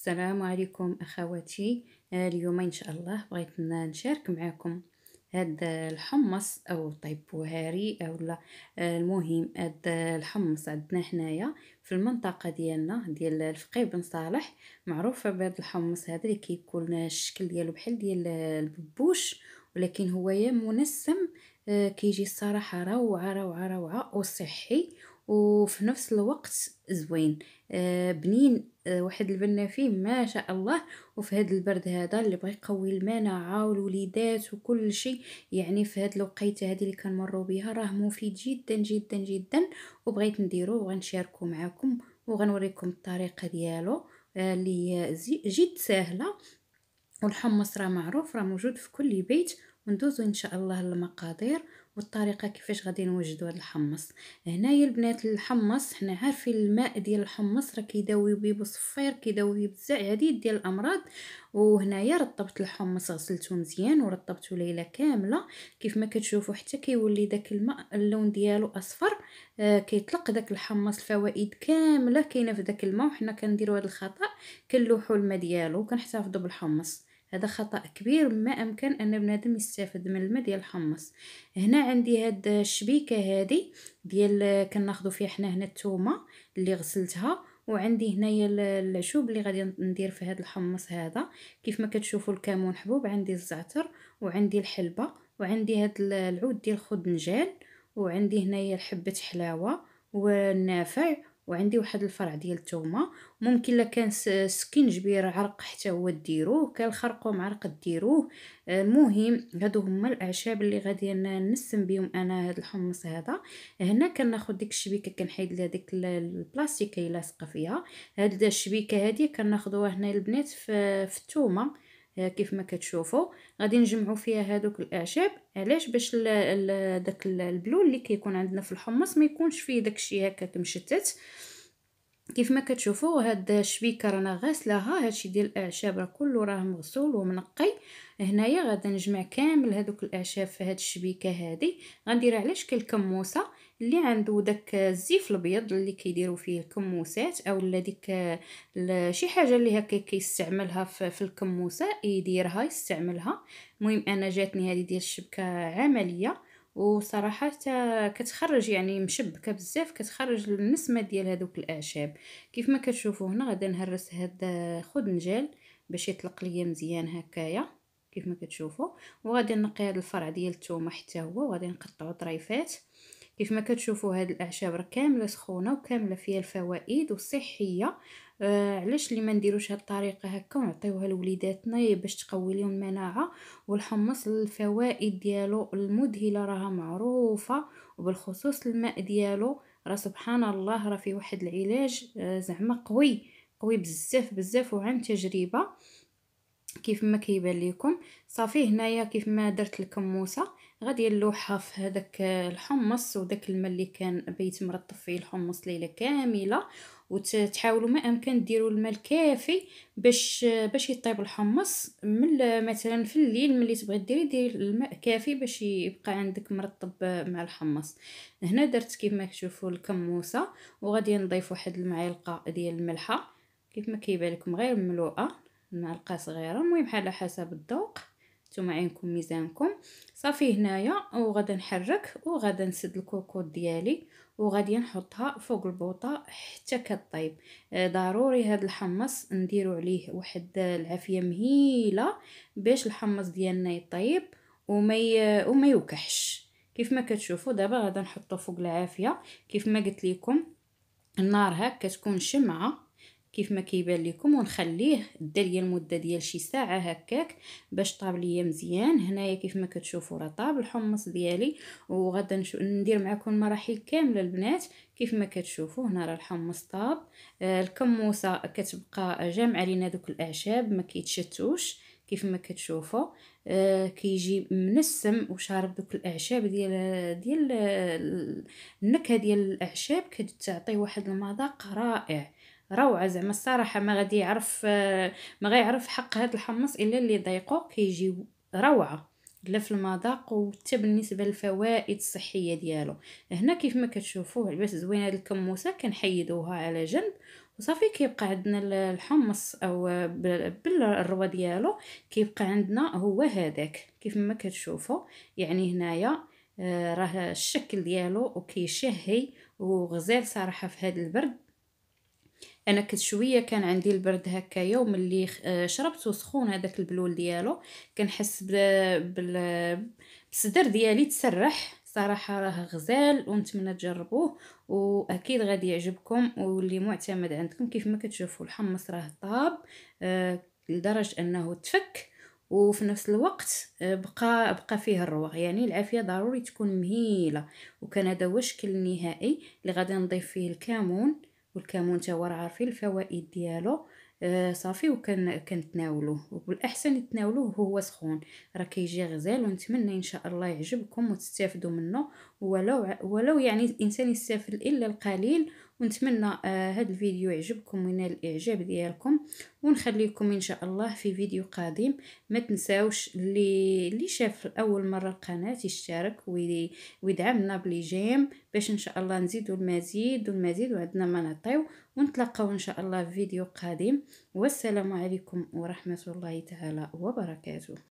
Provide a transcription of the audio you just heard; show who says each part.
Speaker 1: السلام عليكم اخواتي آه، اليوم ان شاء الله بغيت نشارك معكم هذا الحمص او طيب بوهاري او لا آه، المهم هذا الحمص عندنا حنايا في المنطقه ديالنا ديال الفقيه بن صالح معروفه بهذا الحمص هذا اللي كيكون الشكل ديالو بحال ديال الببوش ولكن هو يا منسم آه، كيجي الصراحه روعه روعه روعه وصحي وفي نفس الوقت زوين بنين آه، واحد فيه ما شاء الله وفي هذا البرد هذا اللي بغى يقوي المناعه والوليدات وكل شيء يعني في هذه الوقيته هذه اللي كنمروا بها راه مفيد جدا جدا جدا وبغيت نديرو وغنشاركو معكم وغنوريكم الطريقه ديالو آه، اللي هي جد سهله والحمص راه معروف راه موجود في كل بيت وندوزو ان شاء الله للمقادير والطريقه كيفاش غادي نوجدوا هذا الحمص هنايا البنات الحمص حنا عارفين الماء ديال الحمص راه كيداوي به بصفير كيداوي بزاف عديد ديال الامراض وهنايا رطبت الحمص غسلته مزيان ورطبته ليله كامله كيف ما كتشوفوا حتى كيولي داك الماء اللون ديالو اصفر آه كيطلق داك الحمص الفوائد كامله كاينه في داك الماء وحنا كنديروا هذا الخطا كنلوحوا الماء ديالو وكنحتفظوا بالحمص هذا خطا كبير ما امكن ان بنادم يستافد من الماء ديال الحمص هنا عندي هاد الشبيكه هادي ديال كناخذوا فيها حنا هنا الثومه اللي غسلتها وعندي هنايا العشوب اللي غادي ندير في هذا الحمص هذا كيف ما كتشوفوا الكمون حبوب عندي الزعتر وعندي الحلبه وعندي هاد العود ديال الخدنجان وعندي هنايا حبه حلاوه والنافع وعندي واحد الفرع ديال التومه ممكن لا كان جبير عرق حتى هو ديروه كان الخرقوم عرق ديروه آه، المهم هادو هما الاعشاب اللي غادي نسم بهم انا هاد الحمص هذا هنا كناخذ ديك الشبيكه كنحيد لها ديك البلاستيكه اللي لاصقه فيها هاد الشبيكه هادي كناخذوها هنا البنات في, في التومه آه، كيف ما كتشوفوا غادي نجمعوا فيها هذوك الاعشاب علاش باش داك البلول اللي كيكون عندنا في الحمص ما يكونش فيه داكشي هكاك مشتت كيف ما كتشوفوا هاد الشبيكه رانا غاسلاها هادشي ديال الاعشاب راه كله راه مغسول ومنقي هنايا غادي نجمع كامل هذوك الاعشاب في هاد الشبيكه هذه غنديرها على شكل كموسه اللي عنده داك الزيف الابيض اللي كيديروا فيه الكموسات او ديك شي حاجه اللي هكا كيستعملها في الكموسه يديرها يستعملها المهم انا جاتني هذه ديال الشبكه عمليه وصراحه كتخرج يعني مشبكه بزاف كتخرج النسمه ديال هذوك الاعشاب كيف ما كتشوفوا هنا غادي نهرس هذا خدنجال باش يطلق ليا مزيان هكايا كيف ما كتشوفوا وغادي نقي هذا الفرع ديال الثومه حتى هو وغادي نقطعو طريفات كيف ما كتشوفوا هاد الاعشاب راه كامله سخونه وكامله فيها الفوائد والصحيه آه علاش اللي ما نديروش هاد الطريقه هكا ونعطيوها لوليداتنا باش تقوي لهم المناعه والحمص الفوائد ديالو المذهله راها معروفه وبالخصوص الماء ديالو راه سبحان الله راه في واحد العلاج آه زعما قوي قوي بزاف بزاف وعن تجربه كيف ما كيبان لكم صافي هنايا كيف ما درت الكموسه غادي نلوحها في هذاك الحمص وداك الماء اللي كان بيت مرطب فيه الحمص ليله كامله وتحاولوا ما امكن ديروا الماء الكافي باش باش يطيب الحمص من مثلا في الليل ملي تبغي ديري ديري الماء كافي باش يبقى عندك مرطب مع الحمص هنا درت كيف ما تشوفوا الكموسه وغادي نضيف واحد المعلقه ديال الملحه كيف ما كيبان لكم غير ملوءه معلقه صغيره المهم على حسب الذوق نتوما عينكم ميزانكم صافي هنايا وغادي نحرك وغادي نسد الكوكوط ديالي وغادي نحطها فوق البوطه حتى كطيب آه، ضروري هذا الحمص نديرو عليه واحد آه، العافيه مهيله باش الحمص ديالنا يطيب وما وما يوكحش كيف ما كتشوفوا دابا غادي نحطو فوق العافيه كيف ما قلت لكم النار هكا تكون شمعه كيف ما كيبان لكم ونخليه دا ليا المده ديال شي ساعه هكاك باش طاب ليا مزيان هنايا كيف ما كتشوفوا راه طاب الحمص ديالي وغادا ندير معكم المراحل كامله البنات كيف ما كتشوفوا هنا راه الحمص طاب آه الكموسه كتبقى جامعه لينا دوك الاعشاب ما كيتشتوش كيف ما كتشوفوا آه كيجي منسم وشارب دوك الاعشاب ديال ديال آه، النكهه ديال الاعشاب كتعطي واحد المذاق رائع روعه زعما الصراحه ما غادي يعرف ما غيعرف حق هذا الحمص الا اللي ضيقو كيجي روعه لا في المذاق وحتى بالنسبه للفوائد الصحيه ديالو هنا كيف ما كتشوفوه بس زوينه هاد الكموسه كنحيدوها على جنب وصافي كيبقى عندنا الحمص او بالروا ديالو كيبقى عندنا هو هذاك كيف ما كتشوفوا يعني هنايا آه، راه الشكل ديالو وكيشهي وغزال صراحه في هذا البرد انا كنت شويه كان عندي البرد هكا يوم اللي آه، شربته سخون هذاك البلول ديالو كنحس بال بالصدر ديالي تسرح صراحه راه غزال ونتمنى تجربوه واكيد غادي يعجبكم واللي معتمد عندكم كيف ما كتشوفوا الحمص راه طاب آه، لدرجه انه تفك وفي نفس الوقت آه، بقى بقى فيه الروغ يعني العافيه ضروري تكون مهيله وكان هذا هو الشكل النهائي اللي غادي نضيف فيه الكمون والكمون تا هو راه عارفين الفوائد ديالو آه صافي وكن كنتناولوه وبالاحسن تناولوه هو سخون راه كيجي غزال ونتمنى ان شاء الله يعجبكم وتستافدوا منه ولو ولو يعني الانسان يستافد الا القليل ونتمنى آه الفيديو يعجبكم وينال الاعجاب ديالكم ونخليكم ان شاء الله في فيديو قادم ما تنساوش اللي اللي شاف اول مره القناه يشترك ويدعمنا بلي جيم باش ان شاء الله نزيدوا المزيد والمزيد وعندنا ما نعطيو ونتلاقاو ان شاء الله في فيديو قادم والسلام عليكم ورحمه الله تعالى وبركاته